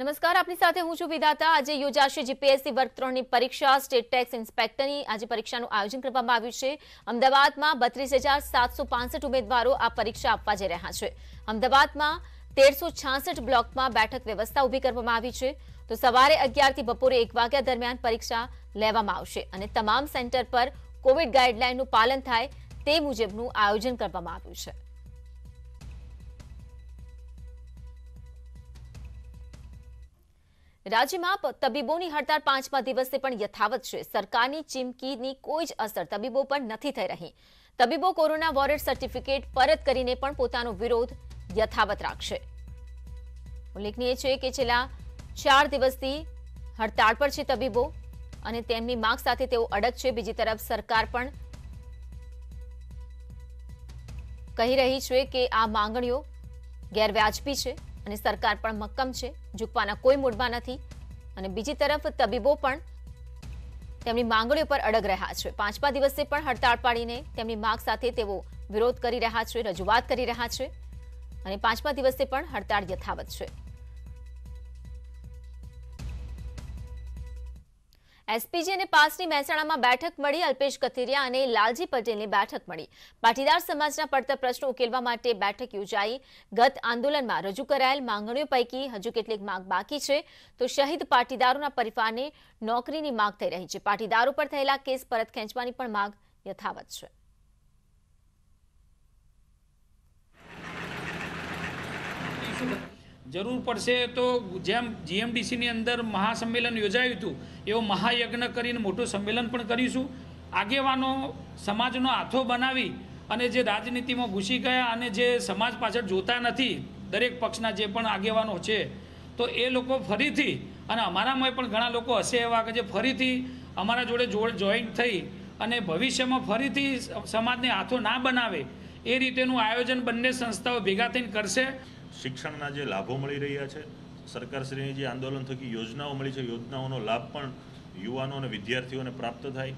નમસ્કાર આપની સાથે હું છું વિધાતા આજે યોજાશે જીપીએસસી વર્ગ ત્રણની પરીક્ષા સ્ટેટ ટેક્સ ઇન્સ્પેક્ટરની આજે પરીક્ષાનું આયોજન કરવામાં આવ્યું છે અમદાવાદમાં બત્રીસ હજાર સાતસો પાંસઠ ઉમેદવારો આ પરીક્ષા આપવા જઈ રહ્યા છે અમદાવાદમાં તેરસો છાસઠ બ્લોકમાં બેઠક વ્યવસ્થા ઊભી કરવામાં આવી છે તો સવારે અગિયારથી બપોરે એક વાગ્યા દરમિયાન પરીક્ષા લેવામાં આવશે અને તમામ સેન્ટર પર કોવિડ ગાઇડલાઇનનું પાલન થાય તે મુજબનું આયોજન કરવામાં આવ્યું છે રાજ્યમાં તબીબોની હડતાળ પાંચમા દિવસે પણ યથાવત છે સરકારની ચીમકીની કોઈ જ અસર તબીબો પર નથી થઈ રહી તબીબો કોરોના વોરિયર સર્ટિફિકેટ પરત કરીને પણ પોતાનો વિરોધ યથાવત રાખશે ઉલ્લેખનીય છે કે છેલ્લા ચાર દિવસથી હડતાળ પર છે તબીબો અને તેમની માંગ સાથે તેઓ અડગ છે બીજી તરફ સરકાર પણ કહી રહી છે કે આ માંગણીઓ ગેરવ્યાજબી છે અને સરકાર પણ મક્કમ છે ઝૂકવાના કોઈ મૂડમાં નથી અને બીજી તરફ તબીબો પણ તેમની માંગણીઓ પર અડગ રહ્યા છે પાંચમા દિવસે પણ હડતાળ પાડીને તેમની માંગ સાથે તેઓ વિરોધ કરી રહ્યા છે રજૂઆત કરી રહ્યા છે અને પાંચમા દિવસે પણ હડતાળ યથાવત છે એસપીજી અને પાસની મહેસાણામાં બેઠક મળી અલ્પેશ કથિરિયા અને લાલજી પટેલની બેઠક મળી પાટીદાર સમાજના પડતર પ્રશ્નો ઉકેલવા માટે બેઠક યોજાઈ ગત આંદોલનમાં રજૂ કરાયેલ માંગણીઓ પૈકી હજુ કેટલીક માંગ બાકી છે તો શહીદ પાટીદારોના પરિવારને નોકરીની માંગ થઈ રહી છે પાટીદારો પર થયેલા કેસ પરત ખેંચવાની પણ માંગ યથાવત છે જરૂર પડશે તો જેમ જીએમડીસીની અંદર મહાસંમેલન યોજાયું હતું એવો મહાયજ્ઞ કરીને મોટું સંમેલન પણ કરીશું આગેવાનો સમાજનો હાથો બનાવી અને જે રાજનીતિમાં ઘૂસી ગયા અને જે સમાજ પાછળ જોતા નથી દરેક પક્ષના જે પણ આગેવાનો છે તો એ લોકો ફરીથી અને અમારામાં પણ ઘણા લોકો હશે એવા કે જે ફરીથી અમારા જોડે જોડ જોઈન્ટ થઈ અને ભવિષ્યમાં ફરીથી સમાજને હાથો ના બનાવે એ રીતેનું આયોજન બંને સંસ્થાઓ ભેગા થઈને કરશે શિક્ષણના જે લાભો મળી રહ્યા છે સરકારશ્રીની જે આંદોલન થકી યોજનાઓ મળી છે યોજનાઓનો લાભ પણ યુવાનો અને વિદ્યાર્થીઓને પ્રાપ્ત થાય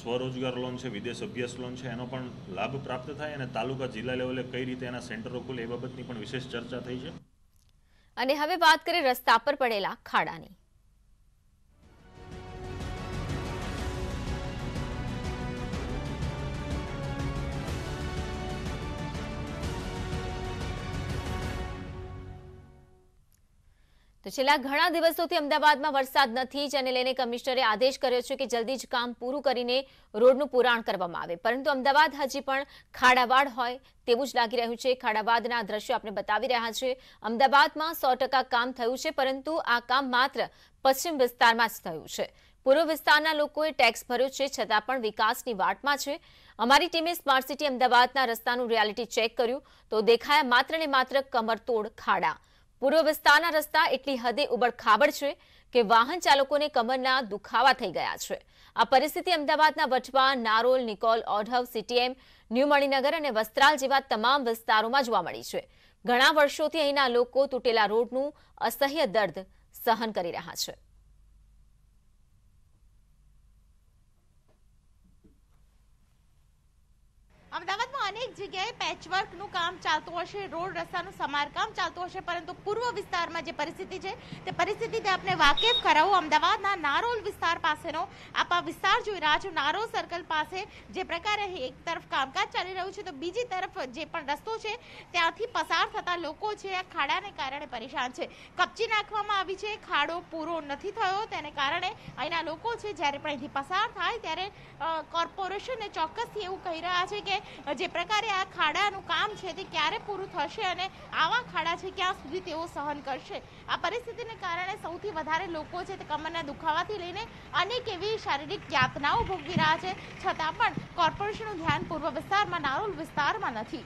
સ્વરોજગાર લોન છે વિદેશ અભ્યાસ લોન છે એનો પણ લાભ પ્રાપ્ત થાય અને તાલુકા જિલ્લા લેવલે કઈ રીતે એના સેન્ટરો ખુલે એ બાબતની પણ વિશેષ ચર્ચા થઈ છે અને હવે વાત કરીએ રસ્તા પર પડેલા ખાડાની તો છેલ્લા ઘણા દિવસોથી અમદાવાદમાં વરસાદ નથી જેને લઈને કમિશનરે આદેશ કર્યો છે કે જલ્દી જ કામ પૂરું કરીને રોડનું પુરાણ કરવામાં આવે પરંતુ અમદાવાદ હજી પણ ખાડાવાડ હોય તેવું જ લાગી રહ્યું છે ખાડાવાદના દ્રશ્યો આપણે બતાવી રહ્યા છે અમદાવાદમાં સો કામ થયું છે પરંતુ આ કામ માત્ર પશ્ચિમ વિસ્તારમાં જ થયું છે પૂર્વ વિસ્તારના લોકોએ ટેક્સ ભર્યો છે છતાં પણ વિકાસની વાટમાં છે અમારી ટીમે સ્માર્ટ સિટી અમદાવાદના રસ્તાનું રિયાલિટી ચેક કર્યું તો દેખાયા માત્ર ને માત્ર કમરતોડ ખાડા પૂર્વ વિસ્તારના રસ્તા એટલી હદે ઉબડખાબડ છે કે વાહન ચાલકોને કમરના દુખાવા થઈ ગયા છે આ પરિસ્થિતિ અમદાવાદના વટવા નારોલ નિકોલ ઓઢવ સીટીએમ ન્યૂ મણિનગર અને વસ્ત્રાલ જેવા તમામ વિસ્તારોમાં જોવા મળી છે ઘણા વર્ષોથી અહીંના લોકો તૂટેલા રોડનું અસહ્ય દર્દ સહન કરી રહ્યા છે અમદાવાદમાં અનેક જગ્યાએ પેચવર્કનું કામ ચાલતું હશે રોડ રસ્તાનું સમારકામ ચાલતું હશે પરંતુ પૂર્વ વિસ્તારમાં જે પરિસ્થિતિ છે તે પરિસ્થિતિથી આપણે વાકેફ કરાવું અમદાવાદના નારોલ વિસ્તાર પાસેનો આપ આ વિસ્તાર જોઈ રહ્યા છો નારોલ સર્કલ પાસે જે પ્રકારે એક તરફ કામકાજ ચાલી રહ્યું છે તો બીજી તરફ જે પણ રસ્તો છે ત્યાંથી પસાર થતા લોકો છે આ ખાડાને કારણે પરેશાન છે કપચી નાખવામાં આવી છે ખાડો પૂરો નથી થયો તેને કારણે અહીંના લોકો છે જ્યારે પણ અહીંથી પસાર થાય ત્યારે કોર્પોરેશનને ચોક્કસથી એવું કહી રહ્યા છે કે જે પ્રકારે આ ખાડાનું કામ છે તે ક્યારે પૂરું થશે અને આવા ખાડા છે ક્યાં સુધી તેઓ સહન કરશે આ પરિસ્થિતિને કારણે સૌથી વધારે લોકો છે તે કમરના દુખાવાથી લઈને અનેક એવી શારીરિક યાતનાઓ ભોગવી રહ્યા છે છતાં પણ કોર્પોરેશનનું ધ્યાન પૂર્વ વિસ્તારમાં નારોલ વિસ્તારમાં નથી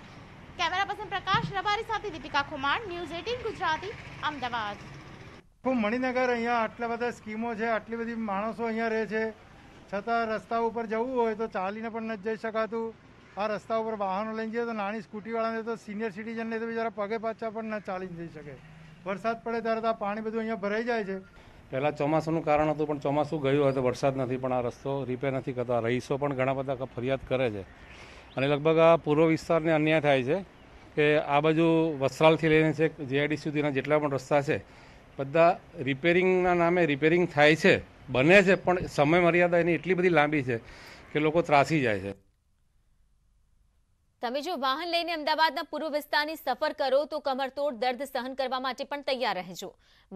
કેમેરા પર્સન પ્રકાશ રબારી સાથે દીપિકા ખુમાણ ન્યૂઝ એટીન ગુજરાતી અમદાવાદ મણિનગર અહીંયા આટલા બધા સ્કીમો છે આટલી બધી માણસો અહીંયા રહે છે છતાં રસ્તા ઉપર જવું હોય તો ચાલીને પણ નથી જઈ શકાતું આ રસ્તા ઉપર વાહનો લઈને જઈએ તો નાની સ્કૂટીવાળાને તો સિનિયર સિટીઝનને તો બિચારા પગે પાછા પણ ના ચાલી જઈ શકે વરસાદ પડે ત્યારે તો આ પાણી બધું અહીંયા ભરાઈ જાય છે પહેલાં ચોમાસાનું કારણ હતું પણ ચોમાસું ગયું હોય તો વરસાદ નથી પણ આ રસ્તો રિપેર નથી કરતા રહીશો પણ ઘણા બધા ફરિયાદ કરે છે અને લગભગ આ પૂર્વ વિસ્તારને અન્યાય થાય છે કે આ બાજુ વસ્ત્રાલથી લઈને છે જીઆઈડી સુધીના જેટલા પણ રસ્તા છે બધા રિપેરિંગના નામે રિપેરિંગ થાય છે બને છે પણ સમય મર્યાદા એની એટલી બધી લાંબી છે કે લોકો ત્રાસી જાય છે તમે જો વાહન લઈને અમદાવાદના પૂર્વ વિસ્તારની સફર કરો તો કમરતોડ દર્દ સહન કરવા માટે પણ તૈયાર રહેજો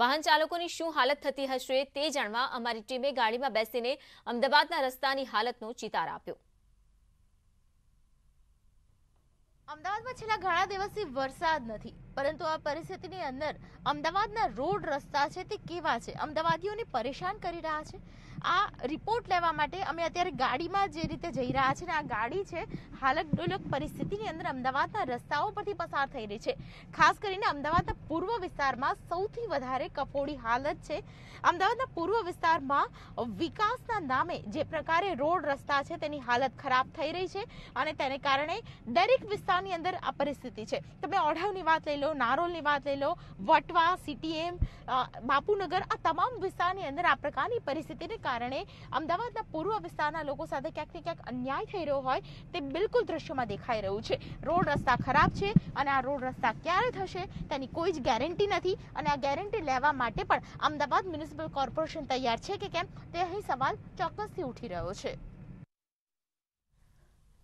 વાહન ચાલકોની શું હાલત થતી હશે તે જાણવા અમારી ટીમે ગાડીમાં બેસીને અમદાવાદના રસ્તાની હાલતનો ચિતાર આપ્યો અમદાવાદમાં છેલ્લા ઘણા દિવસથી વરસાદ નથી પરંતુ આ પરિસ્થિતિની અંદર અમદાવાદના રોડ રસ્તા છે તે કેવા છે અમદાવાદીઓને પરેશાન કરી રહ્યા છે આ રિપોર્ટ લેવા માટે અમે અત્યારે ગાડીમાં જે રીતે જઈ રહ્યા છે ને આ ગાડી છે હાલક ડોલક પરિસ્થિતિની અંદર અમદાવાદના રસ્તાઓ પરથી પસાર થઈ રહી છે ખાસ કરીને અમદાવાદના પૂર્વ વિસ્તારમાં સૌથી વધારે કફોડી હાલત છે અમદાવાદના પૂર્વ વિસ્તારમાં વિકાસના નામે જે પ્રકારે રોડ રસ્તા છે તેની હાલત ખરાબ થઈ રહી છે અને તેને કારણે દરેક વિસ્તારની અંદર આ પરિસ્થિતિ છે તમે ઓઢવની વાત લઈ લો નારોલની વાત લઈ લો વટવા સીટીએમ બાપુનગર આ તમામ વિસ્તારની અંદર આ પ્રકારની પરિસ્થિતિને કારણે અમદાવાદના પૂર્વ વિસ્તારના લોકો સાથે ક્યાંક ને ક્યાંક અન્યાય થઈ રહ્યો હોય તે બિલકુલ દ્રશ્યમાં દેખાઈ રહ્યું છે રોડ રસ્તા ખરાબ છે અને આ રોડ રસ્તા ક્યારે થશે તેની કોઈ જ ગેરંટી નથી અને આ ગેરંટી લેવા માટે પણ અમદાવાદ મ્યુનિસિપલ કોર્પોરેશન તૈયાર છે કે કેમ તે અહીં સવાલ ચોક્કસથી ઉઠી રહ્યો છે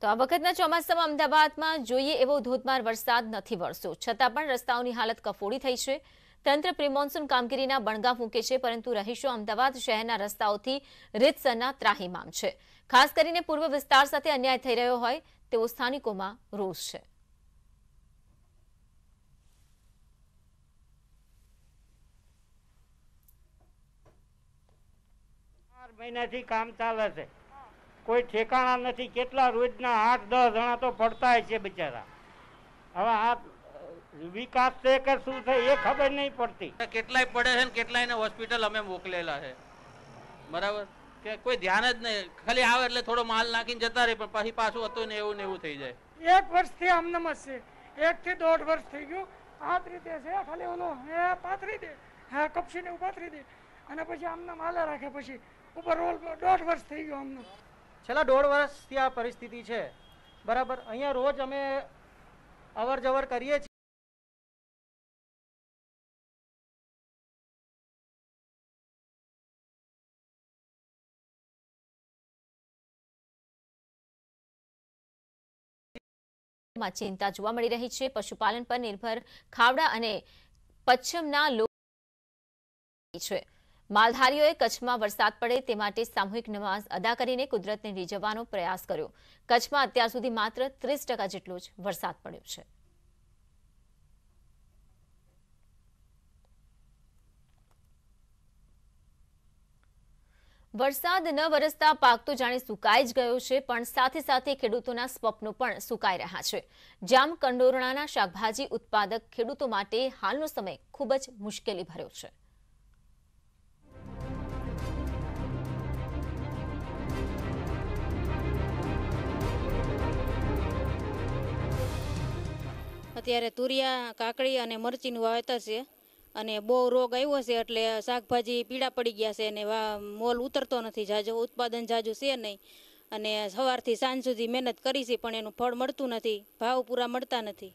તો આ વખતના ચોમાસામાં અમદાવાદમાં જોઈએ એવો ધોધમાર વરસાદ નથી વરસ્યો છતાં પણ રસ્તાઓની હાલત કફોડી થઈ છે તંત્ર પ્રિમોન્સૂન કામગીરીના બણગા ફૂંકે છે પરંતુ રહીશો અમદાવાદ શહેરના રસ્તાઓથી રીતસરના ત્રાહીમામ છે ખાસ કરીને પૂર્વ વિસ્તાર સાથે અન્યાય થઈ રહ્યો હોય તેવો સ્થાનિકોમાં રોષ છે મહિનાથી કામ ચાલે છે કોઈ ઠેકાણા નથી કેટલા રોજના આઠ દસ જણા તો પડતા છે બિચારા હવે આ વિકાસ છે કે શું છે એ ખબર નહીં પડતી કેટલાય પડે છે ને કેટલાયને હોસ્પિટલ અમે મોકલેલા છે બરાબર કે કોઈ ધ્યાન જ નહીં ખાલી આવે એટલે થોડો માલ નાખીને જતા રહે પણ પછી પાછું હતું ને એવું ને એવું થઈ જાય એક વર્ષથી અમને મસ્ત છે એક થી દોઢ વર્ષ થઈ ગયું આ રીતે છે ખાલી ઓલો હે પાથરી દે હા હે કપસીને પાથરી દે અને પછી આમને માલા રાખે પછી ઉપર રોલ દોઢ વર્ષ થઈ ગયો અમને છેલ્લા દોઢ વર્ષથી આ પરિસ્થિતિ છે બરાબર અહીંયા રોજ અમે અવર જવર કરીએ છીએ માં ચિંતા જોવા મળી રહી છે પશુપાલન પર નિર્ભર ખાવડા અને પશ્ચિમના માલધારીઓએ કચ્છમાં વરસાદ પડે તે માટે સામૂહિક નમાઝ અદા કરીને કુદરતને રીઝવવાનો પ્રયાસ કર્યો કચ્છમાં અત્યાર સુધી માત્ર ત્રીસ જેટલો જ વરસાદ પડ્યો છે વરસાદ ન વરસતા પાક તો જાણે સુકાઈ જ ગયો છે પણ સાથે સાથે ખેડૂતોના સ્વપ્નો પણ સુકાઈ રહ્યા છે જામ કંડોરણાના શાકભાજી ઉત્પાદક ખેડૂતો માટે હાલનો સમય ખૂબ જ મુશ્કેલી ભર્યો છે અત્યારે તુરિયા કાકડી અને મરચીનું વાવેતર છે અને બહુ રોગ આવ્યો છે એટલે શાકભાજી પીળા પડી ગયા છે અને મોલ ઉતરતો નથી જાજો ઉત્પાદન જાજુ છે નહીં અને સવારથી સાંજ સુધી મહેનત કરી છે પણ એનું ફળ મળતું નથી ભાવ પૂરા મળતા નથી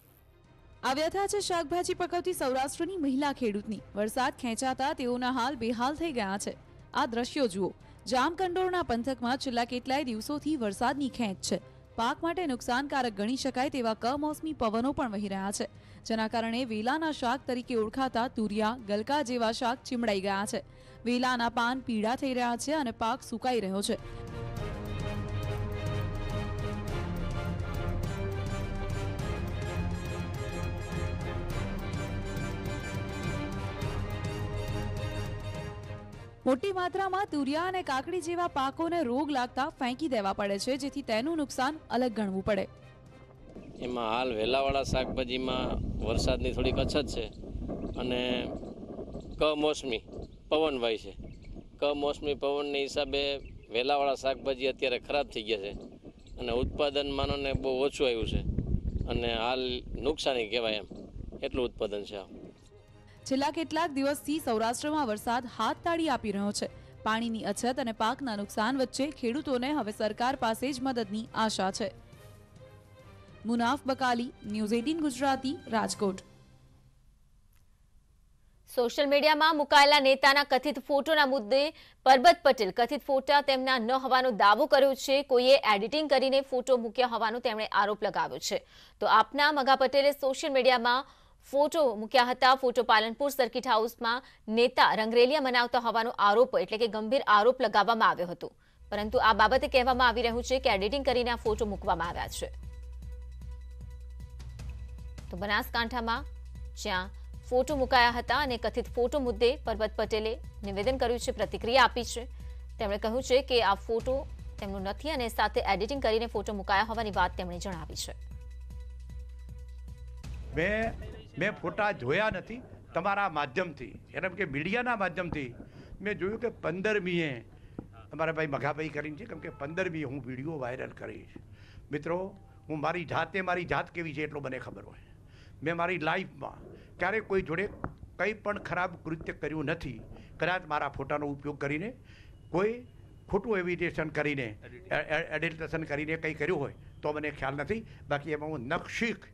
આ વ્યથા છે શાકભાજી પકવતી સૌરાષ્ટ્રની મહિલા ખેડૂતની વરસાદ ખેંચાતા તેઓના હાલ બેહાલ થઈ ગયા છે આ દ્રશ્યો જુઓ જામકંડોળના પંથકમાં છેલ્લા કેટલાય દિવસોથી વરસાદની ખેંચ છે પાક માટે નુકસાનકારક ગણી શકાય તેવા કમોસમી પવનો પણ વહી રહ્યા છે જેના કારણે વેલાના શાક તરીકે ઓળખાતા તુરિયા ગલકા જેવા શાક ચીમડાઈ ગયા છે વેલાના પાન પીળા થઈ રહ્યા છે અને પાક સુકાઈ રહ્યો છે મોટી માત્રામાં તુરિયા અને કાકડી જેવા પાકોને રોગ લાગતા ફેંકી દેવા પડે છે જેથી તેનું નુકસાન અલગ ગણવું પડે એમાં હાલ વહેલાવાળા શાકભાજીમાં વરસાદની થોડીક અછત છે અને કમોસમી પવન વાય છે કમોસમી પવનને હિસાબે વહેલાવાળા શાકભાજી અત્યારે ખરાબ થઈ ગયા છે અને ઉત્પાદન ને બહુ ઓછું આવ્યું છે અને હાલ નુકસાની કહેવાય એમ એટલું ઉત્પાદન છે છેલ્લા કેટલાક દિવસથી સૌરાષ્ટ્રમાં વરસાદ હાથ તાળી આપી રહ્યો છે પાણીની અછત અને પાકના નુકસાન વચ્ચે ખેડૂતોને હવે સરકાર પાસે જ મદદની આશા છે Munaf Bakali news eighteen Gujarati Rajkot social મીડિયામાં મુકાયેલા નેતાના કથિત ફોટોના મુદ્દે પરબત પટેલ કથિત ફોટા તેમના ન હોવાનો દાવો કર્યો છે કોઈએ એડિટિંગ કરીને ફોટો મૂક્યા હોવાનો તેમણે આરોપ લગાવ્યો છે તો આપના મગા પટેલે સોશિયલ મીડિયામાં ફોટો મૂક્યા હતા ફોટો પાલનપુર સર્કિટ હાઉસમાં નેતા રંગરેલિયા મનાવતા હોવાનો આરોપ એટલે કે ગંભીર આરોપ લગાવવામાં આવ્યો હતો પરંતુ આ બાબતે કહેવામાં આવી રહ્યું છે કે એડિટિંગ કરીને આ ફોટો મૂકવામાં આવ્યા છે તો બનાસકાંઠામાં જ્યાં ફોટો મુકાયા હતા અને કથિત ફોટો મુદ્દે પરબત પટેલે નિવેદન કર્યું છે પ્રતિક્રિયા આપી છે તેમણે કહ્યું છે કે આ ફોટો તેમનો નથી અને સાથે એડિટિંગ કરીને ફોટો મુકાયા હોવાની વાત તેમણે જણાવી છે મેં મેં ફોટા જોયા નથી તમારા માધ્યમથી એટલે કે મીડિયાના માધ્યમથી મેં જોયું કે પંદરમીએ અમારા ભાઈ મઘાભાઈ કરીને છે કેમ કે પંદરમીએ હું વિડીયો વાયરલ કરીશ મિત્રો હું મારી જાતે મારી જાત કેવી છે એટલો મને ખબર હોય મેં મારી લાઈફમાં ક્યારેય કોઈ જોડે કંઈ પણ ખરાબ કૃત્ય કર્યું નથી કદાચ મારા ફોટાનો ઉપયોગ કરીને કોઈ ખોટું એવિટેશન કરીને એડિલ્ટેશન કરીને કંઈ કર્યું હોય તો મને ખ્યાલ નથી બાકી એમાં હું નક્ષીક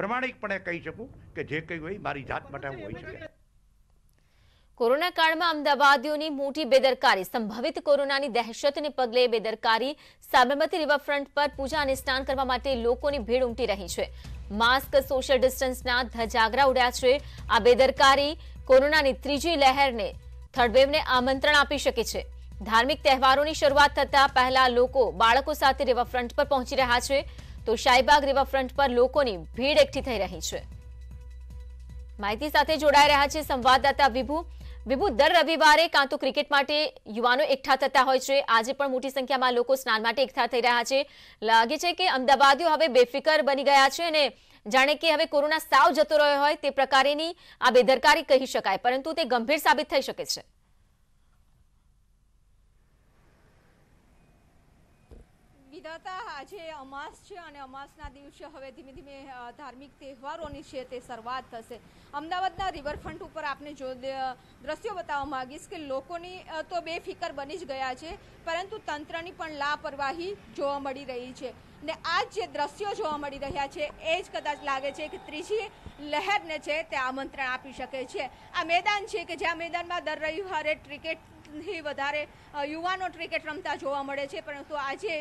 પ્રમાણિકપણે કહી શકું કે જે કંઈ હોય મારી જાત માટે હોઈ શકે કોરોના કાળમાં અમદાવાદીઓની મોટી બેદરકારી સંભવિત કોરોનાની દહેશતને પગલે બેદરકારી સાબરમતી રિવરફ્રન્ટ પર પૂજા અને સ્નાન કરવા માટે લોકોની ભીડ ઉમટી રહી છે માસ્ક સોશિયલ ડિસ્ટન્સના ધજાગરા ઉડ્યા છે આ બેદરકારી કોરોનાની ત્રીજી લહેરને થર્ડ આમંત્રણ આપી શકે છે ધાર્મિક તહેવારોની શરૂઆત થતાં પહેલા લોકો બાળકો સાથે રિવરફ્રન્ટ પર પહોંચી રહ્યા છે તો શાહીબાગ રિવરફ્રન્ટ પર લોકોની ભીડ એકઠી થઈ રહી છે માહિતી સાથે જોડાઈ રહ્યા છે સંવાદદાતા વિભુ વિભુ દર રવિવારે કાં તો ક્રિકેટ માટે યુવાનો એકઠા થતા હોય છે આજે પણ મોટી સંખ્યામાં લોકો સ્નાન માટે એકઠા થઈ રહ્યા છે લાગે છે કે અમદાવાદીઓ હવે બેફિકર બની ગયા છે અને જાણે કે હવે કોરોના સાવ જતો રહ્યો હોય તે પ્રકારેની આ બેદરકારી કહી શકાય પરંતુ તે ગંભીર સાબિત થઈ શકે છે રહ્યા આજે અમાસ છે અને અમાસના દિવસે હવે ધીમે ધીમે ધાર્મિક તહેવારોની છે તે શરૂઆત થશે અમદાવાદના રિવરફ્રન્ટ ઉપર આપણે જો દ્રશ્યો બતાવવા માગીશ કે લોકોની તો બેફિકર બની જ ગયા છે પરંતુ તંત્રની પણ લાપરવાહી જોવા મળી રહી છે ને આ જે દ્રશ્યો જોવા મળી રહ્યા છે એ જ કદાચ લાગે છે કે ત્રીજી લહેરને છે તે આમંત્રણ આપી શકે છે આ મેદાન છે કે જ્યાં મેદાનમાં દર રવિવારે ક્રિકેટથી વધારે યુવાનો ક્રિકેટ રમતા જોવા મળે છે પરંતુ આજે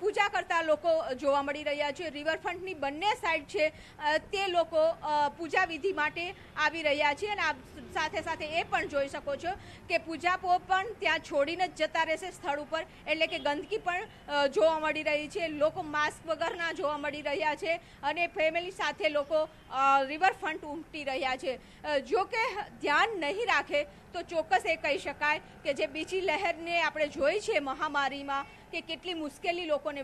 પૂજા કરતા લોકો જોવા મળી રહ્યા છે રિવરફ્રન્ટની બંને સાઈડ છે તે લોકો પૂજા વિધિ માટે આવી રહ્યા છે અને આ સાથે સાથે એ પણ જોઈ શકો છો કે પૂજાપો પણ ત્યાં છોડીને જ જતા રહેશે સ્થળ ઉપર એટલે કે ગંદકી પણ જોવા મળી રહી છે લોકો માસ્ક વગરના જોવા મળી રહ્યા છે અને ફેમિલી સાથે લોકો રિવરફ્રન્ટ ઉમટી રહ્યા છે જો કે ધ્યાન નહીં રાખે તો ચોક્કસ એ કહી શકાય કે જે બીજી લહેરની કરીને આપણે જોઈ છે મહામારીમાં કે કેટલી મુશ્કેલી લોકોને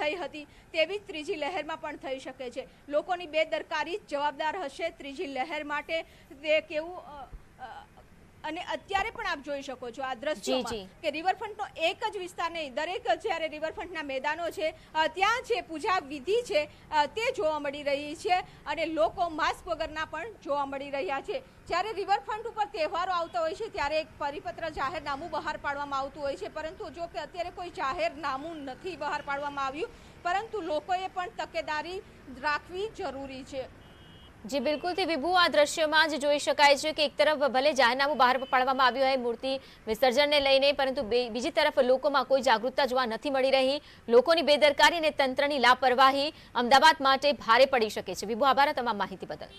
થઈ હતી તેવી જ ત્રીજી લહેરમાં પણ થઈ શકે છે લોકોની બેદરકારી જવાબદાર હશે ત્રીજી લહેર માટે તે કેવું અને અત્યારે પણ આપ જોઈ શકો છો આ દ્રશ્યોમાં કે રિવરફ્રન્ટનો એક જ વિસ્તાર નહીં દરેક જ્યારે રિવરફ્રન્ટના મેદાનો છે ત્યાં જે પૂજા વિધિ છે તે જોવા મળી રહી છે અને લોકો માસ્ક વગરના પણ જોવા મળી રહ્યા છે જ્યારે રિવરફ્રન્ટ ઉપર તહેવારો આવતા હોય છે ત્યારે એક પરિપત્ર જાહેરનામું બહાર પાડવામાં આવતું હોય છે પરંતુ જો કે અત્યારે કોઈ જાહેરનામું નથી બહાર પાડવામાં આવ્યું પરંતુ લોકોએ પણ તકેદારી રાખવી જરૂરી છે જી બિલકુલથી વિભુ આ દ્રશ્યમાં જ જોઈ શકાય છે કે એક તરફ ભલે જાહેરનામું બહાર પાડવામાં આવ્યું હોય મૂર્તિ વિસર્જનને લઈને પરંતુ બીજી તરફ લોકોમાં કોઈ જાગૃતતા જોવા નથી મળી રહી લોકોની બેદરકારી અને તંત્રની લાપરવાહી અમદાવાદ માટે ભારે પડી શકે છે વિભુ આભાર તમામ માહિતી બદલ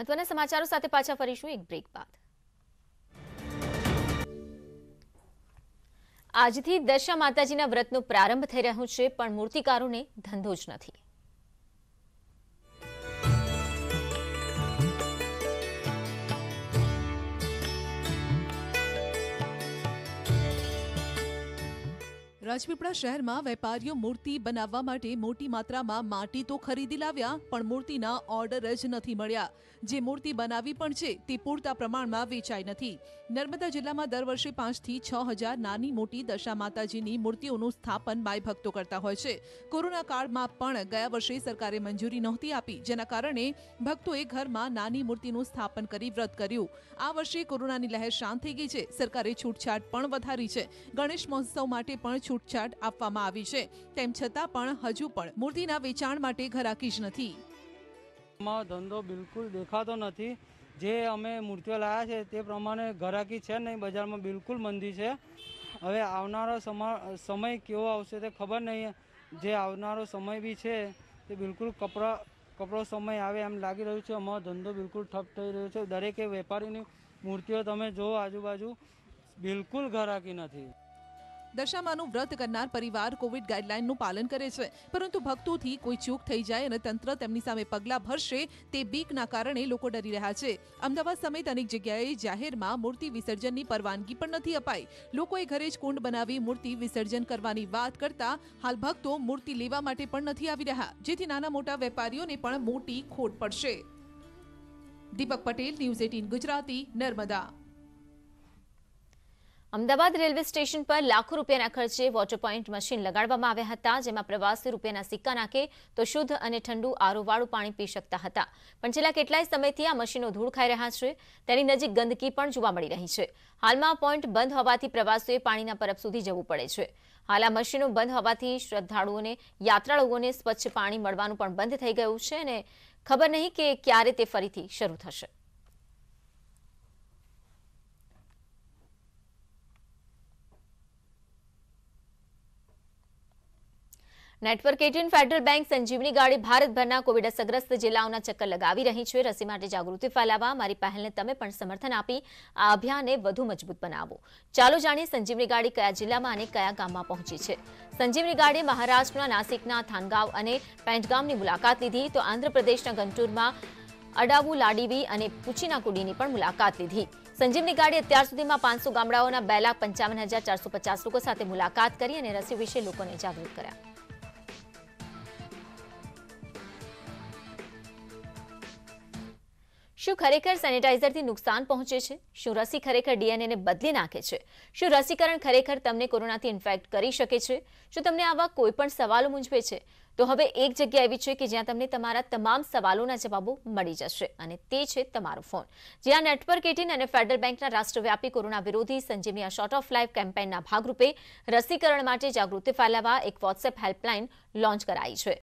મહત્વના સમાચારો સાથે પાછા ફરીશું એક બ્રેક બાદ આજથી દશા માતાજીના વ્રતનો પ્રારંભ થઈ રહ્યો છે પણ મૂર્તિકારોને ધંધો જ નથી રાજપીપળા શહેરમાં વેપારીઓ મૂર્તિ બનાવવા માટે મોટી માત્રામાં માટી તો ખરીદી લાવ્યા પણ મૂર્તિના ઓર્ડર જ નથી મળ્યા જે મૂર્તિ બનાવી પણ છે તે પૂરતા પ્રમાણમાં વેચાઈ નથી નર્મદા જિલ્લામાં દર વર્ષે પાંચથી છ હજાર નાની મોટી દશા માતાજીની મૂર્તિઓનું સ્થાપન બાય ભક્તો કરતા હોય છે કોરોના કાળમાં પણ ગયા વર્ષે સરકારે મંજૂરી નહોતી આપી જેના કારણે ભક્તોએ ઘરમાં નાની મૂર્તિનું સ્થાપન કરી વ્રત કર્યું આ વર્ષે કોરોનાની લહેર શાંત થઈ ગઈ છે સરકારે છૂટછાટ પણ વધારી છે ગણેશ મહોત્સવ માટે પણ છૂટ છૂટછાટ આપવામાં આવી છે તેમ છતાં પણ હજુ પણ મૂર્તિના વેચાણ માટે ઘરાકી જ નથી ધંધો બિલકુલ દેખાતો નથી જે અમે મૂર્તિઓ લાવ્યા છે તે પ્રમાણે ઘરાકી છે નહીં બજારમાં બિલકુલ મંદી છે હવે આવનારો સમય કેવો આવશે તે ખબર નહીં જે આવનારો સમય બી છે તે બિલકુલ કપડા કપડો સમય આવે એમ લાગી રહ્યું છે અમારો ધંધો બિલકુલ ઠપ થઈ રહ્યો છે દરેકે વેપારીની મૂર્તિઓ તમે જુઓ આજુબાજુ બિલકુલ ઘરાકી નથી દશામાનું વ્રત કરનાર પરિવાર કોવિડ ગાઈડલાઇનનું પાલન કરે છે પરંતુ ભક્તોથી કોઈ ચૂક થઈ જાય અને તંત્ર તેમની સામે પગલાં ભરશે તે બીકના કારણે લોકો ડરી રહ્યા છે અમદાવાદ સમેત અનેક જગ્યાએ જાહેરમાં મૂર્તિ વિસર્જનની પરવાનગી પણ નથી અપાઈ લોકોએ ઘરે જ કુંડ બનાવી મૂર્તિ વિસર્જન કરવાની વાત કરતા હાલ ભક્તો મૂર્તિ લેવા માટે પણ નથી આવી રહ્યા જેથી નાના મોટા વેપારીઓને પણ મોટી ખોટ પડશે Deepak Patel news eighteen Gujarati Narmada Ahmedabad railway station પર લાખો રૂપિયાના ખર્ચે વોટર પોઈન્ટ મશીન લગાડવામાં આવ્યા હતા જેમાં પ્રવાસી રૂપિયાના સિક્કા નાખે તો શુદ્ધ અને ઠંડુ આરોવાળું પાણી પી શકતા હતા પણ છેલ્લા કેટલાય સમયથી આ મશીનો ધૂળ ખાઈ રહ્યા છે તેની નજીક ગંદકી પણ જોવા મળી રહી છે હાલમાં પોઈન્ટ બંધ હોવાથી પ્રવાસીઓએ પાણીના પરબ સુધી જવું પડે છે હાલ આ મશીનો બંધ હોવાથી શ્રદ્ધાળુઓને યાત્રાળુઓને સ્વચ્છ પાણી મળવાનું પણ બંધ થઈ ગયું છે અને ખબર નહીં કે ક્યારે તે ફરીથી શરૂ થશે network eighteen federal bank Sanjeevani ગાડી ભારતભરના કોવિડ અસરગ્રસ્ત જિલ્લાઓના ચક્કર લગાવી રહી છે રસી માટે જાગૃતિ ફેલાવવા મારી પહેલને તમે પણ સમર્થન આપી આ અભિયાનને વધુ મજબૂત બનાવો ચાલો જાણીએ સંજીવની ગાડી કયા જિલ્લામાં અને કયા ગામમાં પહોંચી છે સંજીવની ગાડી મહારાષ્ટ્રના નાસિકના થાનગાવ અને પેંટગામની મુલાકાત લીધી તો આંધ્રપ્રદેશના ગંટુરમાં અડાવુ લાડીવી અને પુચીનાકુડીની પણ મુલાકાત લીધી સંજીવની ગાડી અત્યાર સુધીમાં પાંચસો ગામડાઓના બે પંચાવન હજાર ચારસો પચાસ લોકો સાથે મુલાકાત કરી અને રસી વિશે લોકોને જાગૃત કર્યા શું ખરેખર સેનિટાઈઝરથી નુકસાન પહોંચે છે શું રસી ખરેખર ડીએનએને બદલી નાખે છે શું રસીકરણ ખરેખર તમને કોરોનાથી ઇન્ફેક્ટ કરી શકે છે શું તમને આવા કોઈ પણ સવાલો મૂંઝવે છે તો હવે એક જગ્યા એવી છે કે જ્યાં તમને તમારા તમામ સવાલોના જવાબો મળી જશે અને તે છે તમારો ફોન જ્યાં નેટવર્ક એટીન અને ફેડરલ બેંકના રાષ્ટ્રવ્યાપી કોરોના વિરોધી સંજીવની આ શોર્ટ ઓફ લાઈફ કેમ્પેઇનના ભાગરૂપે રસીકરણ માટે જાગૃતિ ફેલાવવા એક વોટ્સએપ હેલ્પલાઇન લોન્ચ કરાઈ છે